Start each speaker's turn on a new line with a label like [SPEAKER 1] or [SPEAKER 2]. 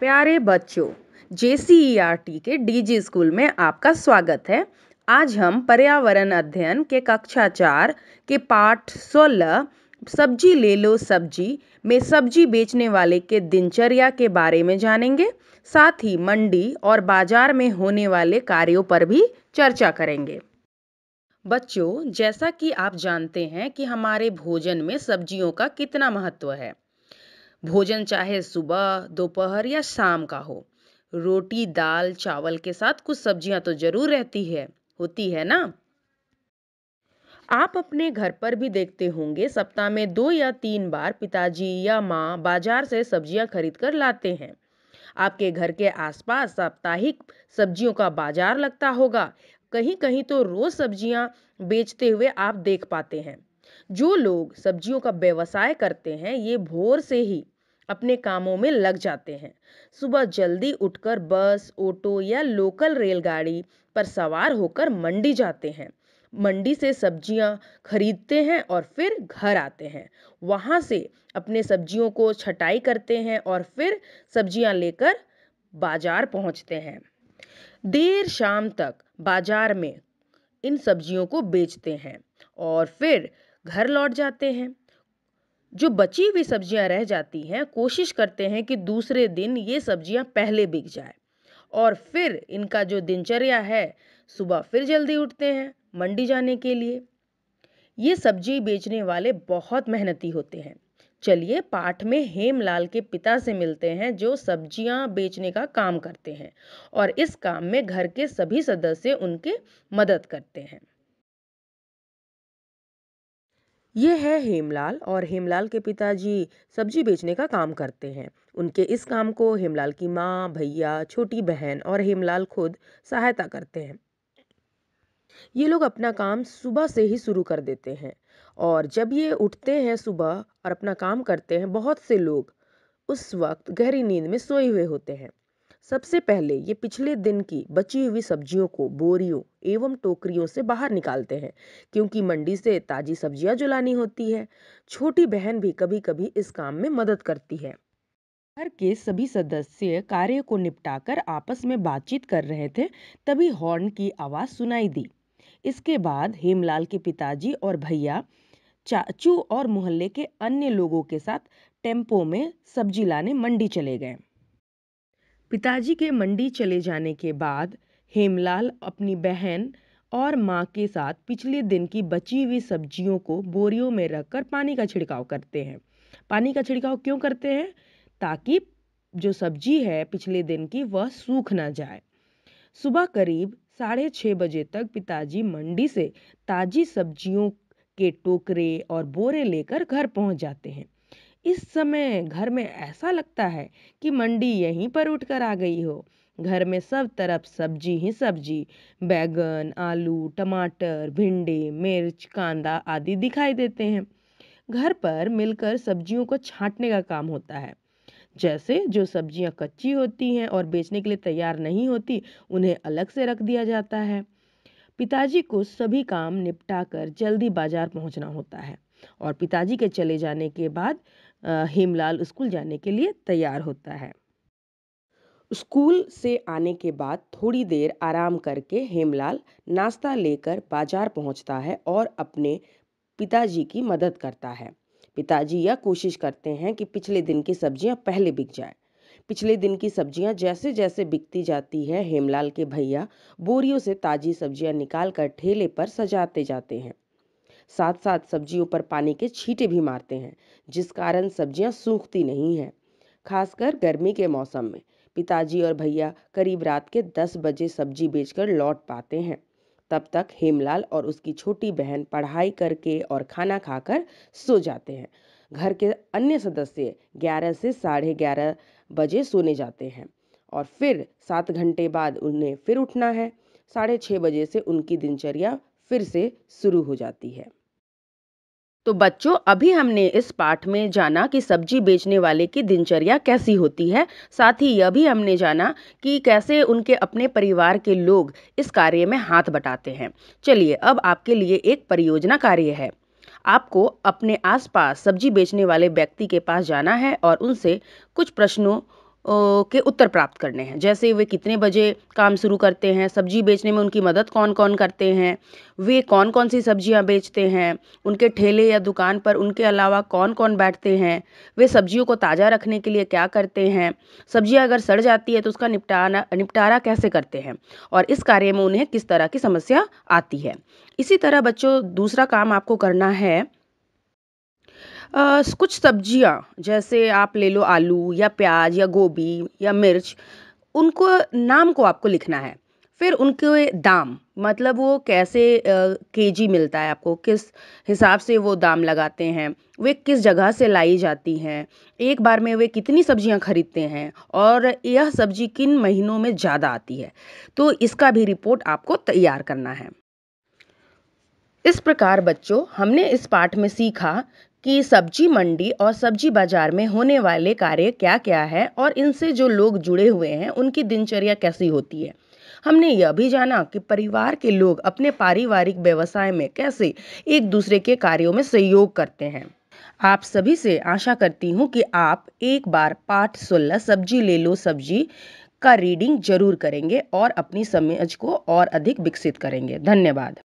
[SPEAKER 1] प्यारे बच्चों J e K DG school में आपका स्वागत है आज हम पर्यावरण अध्ययन के कक्षा चार के पाठ सोलह सब्जी ले लो सब्जी में सब्जी बेचने वाले के दिनचर्या के बारे में जानेंगे साथ ही मंडी और बाजार में होने वाले कार्यों पर भी चर्चा करेंगे बच्चों जैसा कि आप जानते हैं कि हमारे भोजन में सब्जियों का कितना महत्व है भोजन चाहे सुबह दोपहर या शाम का हो रोटी दाल चावल के साथ कुछ सब्जियां तो जरूर रहती है होती है ना आप अपने घर पर भी देखते होंगे सप्ताह में दो या तीन बार पिताजी या माँ बाजार से सब्जियां खरीद कर लाते हैं आपके घर के आसपास साप्ताहिक सब्जियों का बाजार लगता होगा कहीं कहीं तो रोज सब्जियां बेचते हुए आप देख पाते हैं जो लोग सब्जियों का व्यवसाय करते हैं ये भोर से ही अपने कामों में लग जाते हैं सुबह जल्दी उठकर बस ऑटो या लोकल रेलगाड़ी पर सवार होकर मंडी जाते हैं मंडी से सब्जियां खरीदते हैं और फिर घर आते हैं वहाँ से अपने सब्जियों को छटाई करते हैं और फिर सब्जियां लेकर बाजार पहुँचते हैं देर शाम तक बाजार में इन सब्जियों को बेचते हैं और फिर घर लौट जाते हैं जो बची हुई सब्जियां रह जाती हैं कोशिश करते हैं कि दूसरे दिन ये सब्जियां पहले बिक जाए और फिर इनका जो दिनचर्या है सुबह फिर जल्दी उठते हैं मंडी जाने के लिए ये सब्जी बेचने वाले बहुत मेहनती होते हैं चलिए पाठ में हेमलाल के पिता से मिलते हैं जो सब्जियां बेचने का काम करते हैं और इस काम में घर के सभी सदस्य उनके मदद करते हैं ये है हेमलाल और हेमलाल के पिताजी सब्जी बेचने का काम करते हैं उनके इस काम को हेमलाल की माँ भैया छोटी बहन और हेमलाल खुद सहायता करते हैं ये लोग अपना काम सुबह से ही शुरू कर देते हैं और जब ये उठते हैं सुबह और अपना काम करते हैं बहुत से लोग उस वक्त गहरी नींद में सोए हुए होते हैं सबसे पहले ये पिछले दिन की बची हुई सब्जियों को बोरियों एवं टोकरियों से बाहर निकालते हैं क्योंकि मंडी से ताज़ी सब्जियां जुलानी होती है छोटी बहन भी कभी कभी इस काम में मदद करती है घर के सभी सदस्य कार्य को निपटाकर आपस में बातचीत कर रहे थे तभी हॉर्न की आवाज़ सुनाई दी इसके बाद हेमलाल के पिताजी और भैया चाचू और मोहल्ले के अन्य लोगों के साथ टेम्पो में सब्जी लाने मंडी चले गए पिताजी के मंडी चले जाने के बाद हेमलाल अपनी बहन और माँ के साथ पिछले दिन की बची हुई सब्जियों को बोरियों में रखकर पानी का छिड़काव करते हैं पानी का छिड़काव क्यों करते हैं ताकि जो सब्जी है पिछले दिन की वह सूख ना जाए सुबह करीब साढ़े छः बजे तक पिताजी मंडी से ताज़ी सब्जियों के टोकरे और बोरे लेकर घर पहुंच जाते हैं इस समय घर में ऐसा लगता है कि मंडी यहीं पर उठकर आ गई हो घर में सब तरफ सब्जी ही सब्जी बैगन आलू टमाटर भिंडी मिर्च कांदा आदि दिखाई देते हैं घर पर मिलकर सब्जियों को छांटने का काम होता है जैसे जो सब्जियां कच्ची होती हैं और बेचने के लिए तैयार नहीं होती उन्हें अलग से रख दिया जाता है पिताजी को सभी काम निपटाकर जल्दी बाजार पहुंचना होता है और पिताजी के चले जाने के बाद हेमलाल स्कूल जाने के लिए तैयार होता है स्कूल से आने के बाद थोड़ी देर आराम करके हेमलाल नाश्ता लेकर बाजार पहुंचता है और अपने पिताजी की मदद करता है पिताजी यह कोशिश करते हैं कि पिछले दिन की सब्जियां पहले बिक जाए पिछले दिन की सब्जियां जैसे जैसे बिकती जाती है हेमलाल के भैया बोरियों से ताज़ी सब्जियां निकाल कर ठेले पर सजाते जाते हैं साथ साथ सब्जियों पर पानी के छींटे भी मारते हैं जिस कारण सब्जियां सूखती नहीं हैं खासकर गर्मी के मौसम में पिताजी और भैया करीब रात के दस बजे सब्जी बेचकर लौट पाते हैं तब तक हेमलाल और उसकी छोटी बहन पढ़ाई करके और खाना खाकर सो जाते हैं घर के अन्य सदस्य ग्यारह से साढ़े ग्यारह बजे सोने जाते हैं और फिर सात घंटे बाद उन्हें फिर उठना है साढ़े छः बजे से उनकी दिनचर्या फिर से शुरू हो जाती है तो बच्चों अभी हमने इस पाठ में जाना कि सब्जी बेचने वाले की दिनचर्या कैसी होती है साथ ही यह भी हमने जाना कि कैसे उनके अपने परिवार के लोग इस कार्य में हाथ बटाते हैं चलिए अब आपके लिए एक परियोजना कार्य है आपको अपने आसपास सब्जी बेचने वाले व्यक्ति के पास जाना है और उनसे कुछ प्रश्नों के उत्तर प्राप्त करने हैं जैसे वे कितने बजे काम शुरू करते हैं सब्जी बेचने में उनकी मदद कौन कौन करते हैं वे कौन कौन सी सब्जियां बेचते हैं उनके ठेले या दुकान पर उनके अलावा कौन कौन बैठते हैं वे सब्जियों को ताज़ा रखने के लिए क्या करते हैं सब्जियाँ अगर सड़ जाती है तो उसका निपटाना निपटारा कैसे करते हैं और इस कार्य में उन्हें किस तरह की समस्या आती है इसी तरह बच्चों दूसरा काम आपको करना है कुछ सब्जियाँ जैसे आप ले लो आलू या प्याज या गोभी या मिर्च उनको नाम को आपको लिखना है फिर उनके दाम मतलब वो कैसे केजी मिलता है आपको किस हिसाब से वो दाम लगाते हैं वे किस जगह से लाई जाती हैं एक बार में वे कितनी सब्जियां खरीदते हैं और यह सब्जी किन महीनों में ज़्यादा आती है तो इसका भी रिपोर्ट आपको तैयार करना है इस प्रकार बच्चों हमने इस पाठ में सीखा कि सब्जी मंडी और सब्जी बाजार में होने वाले कार्य क्या क्या है और इनसे जो लोग जुड़े हुए हैं उनकी दिनचर्या कैसी होती है हमने यह भी जाना कि परिवार के लोग अपने पारिवारिक व्यवसाय में कैसे एक दूसरे के कार्यों में सहयोग करते हैं आप सभी से आशा करती हूँ कि आप एक बार पाठ सोलह सब्जी ले लो सब्जी का रीडिंग जरूर करेंगे और अपनी समझ को और अधिक विकसित करेंगे धन्यवाद